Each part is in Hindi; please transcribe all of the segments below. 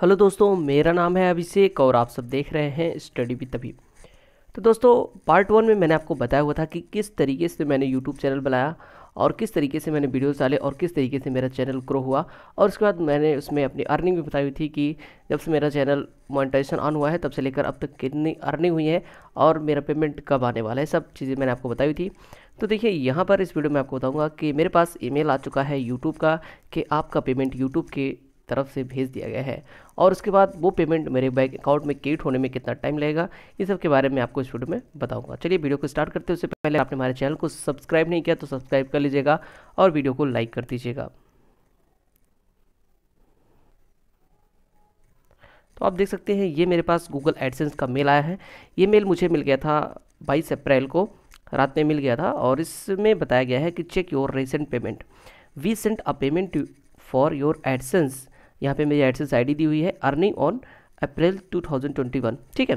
हेलो दोस्तों मेरा नाम है अभिषेक और आप सब देख रहे हैं स्टडी भी तभी तो दोस्तों पार्ट वन में मैंने आपको बताया हुआ था कि किस तरीके से मैंने यूट्यूब चैनल बनाया और किस तरीके से मैंने वीडियोस डाले और किस तरीके से मेरा चैनल ग्रो हुआ और उसके बाद मैंने उसमें अपनी अर्निंग भी बताई हुई थी कि जब से मेरा चैनल मोनिटाइजेशन ऑन हुआ है तब से लेकर अब तक कितनी अर्निंग हुई है और मेरा पेमेंट कब आने वाला है सब चीज़ें मैंने आपको बताई हुई थी तो देखिए यहाँ पर इस वीडियो में आपको बताऊँगा कि मेरे पास ई आ चुका है यूट्यूब का कि आपका पेमेंट यूट्यूब के तरफ से भेज दिया गया है और उसके बाद वो पेमेंट मेरे बैंक अकाउंट में क्रेडिट होने में कितना टाइम लगेगा ये सब के बारे में आपको इस वीडियो में बताऊंगा चलिए वीडियो को स्टार्ट करते हैं उससे पहले आपने हमारे चैनल को सब्सक्राइब नहीं किया तो सब्सक्राइब कर लीजिएगा और वीडियो को लाइक कर दीजिएगा तो आप देख सकते हैं ये मेरे पास गूगल एडसेंस का मेल आया है ये मेल मुझे मिल गया था बाईस अप्रैल को रात में मिल गया था और इसमें बताया गया है कि check your recent payment we sent a payment for your AdSense यहाँ पे मेरी आई आईडी दी हुई है अर्निंग ऑन अप्रैल 2021 ठीक है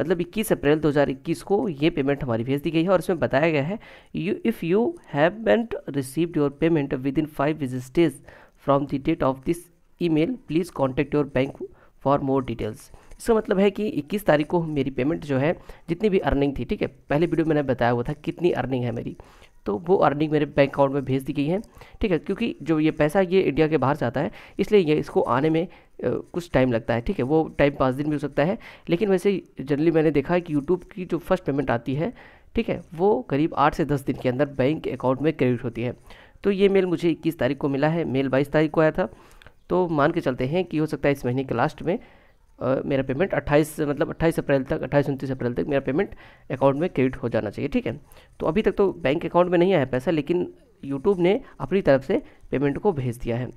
मतलब 21 अप्रैल 2021 को ये पेमेंट हमारी भेज दी गई है और इसमें बताया गया है you if you have bent received your payment within five business days from the date of this email please contact your bank for more details इसका मतलब है कि 21 तारीख को मेरी पेमेंट जो है जितनी भी अर्निंग थी ठीक है पहले वीडियो मैंने बताया हुआ था कितनी अर्निंग है मेरी तो वो अर्निंग मेरे बैंक अकाउंट में भेज दी गई है ठीक है क्योंकि जो ये पैसा ये इंडिया के बाहर से आता है इसलिए ये इसको आने में कुछ टाइम लगता है ठीक है वो टाइम पाँच दिन भी हो सकता है लेकिन वैसे जनरली मैंने देखा है कि यूट्यूब की जो फर्स्ट पेमेंट आती है ठीक है वो करीब आठ से दस दिन के अंदर बैंक अकाउंट में क्रेडिट होती है तो ये मेल मुझे इक्कीस तारीख को मिला है मेल बाईस तारीख को आया था तो मान के चलते हैं कि हो सकता है इस महीने के लास्ट में मेरा पेमेंट 28 मतलब 28 अप्रैल तक 28 उनतीस अप्रैल तक मेरा पेमेंट अकाउंट में क्रेडिट हो जाना चाहिए ठीक है तो अभी तक तो बैंक अकाउंट में नहीं आया पैसा लेकिन यूट्यूब ने अपनी तरफ से पेमेंट को भेज दिया है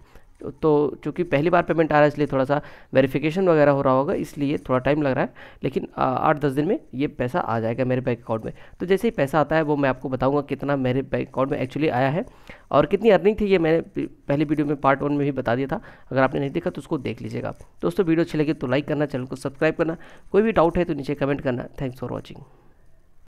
तो चूँकि पहली बार पेमेंट आ रहा है इसलिए थोड़ा सा वेरिफिकेशन वगैरह हो रहा होगा इसलिए थोड़ा टाइम लग रहा है लेकिन आठ दस दिन में ये पैसा आ जाएगा मेरे बैंक अकाउंट में तो जैसे ही पैसा आता है वो मैं आपको बताऊँगा कितना मेरे बैंक अकाउंट में एक्चुअली आया है और कितनी अर्निंग थी ये मैंने पहली वीडियो में पार्ट वन में भी बता दिया था अगर आपने नहीं देखा तो उसको देख लीजिएगा दोस्तों वीडियो अच्छी लगी तो लाइक करना चैनल को सब्सक्राइब करना कोई भी डाउट है तो नीचे कमेंट करना थैंक्स फॉर वॉचिंग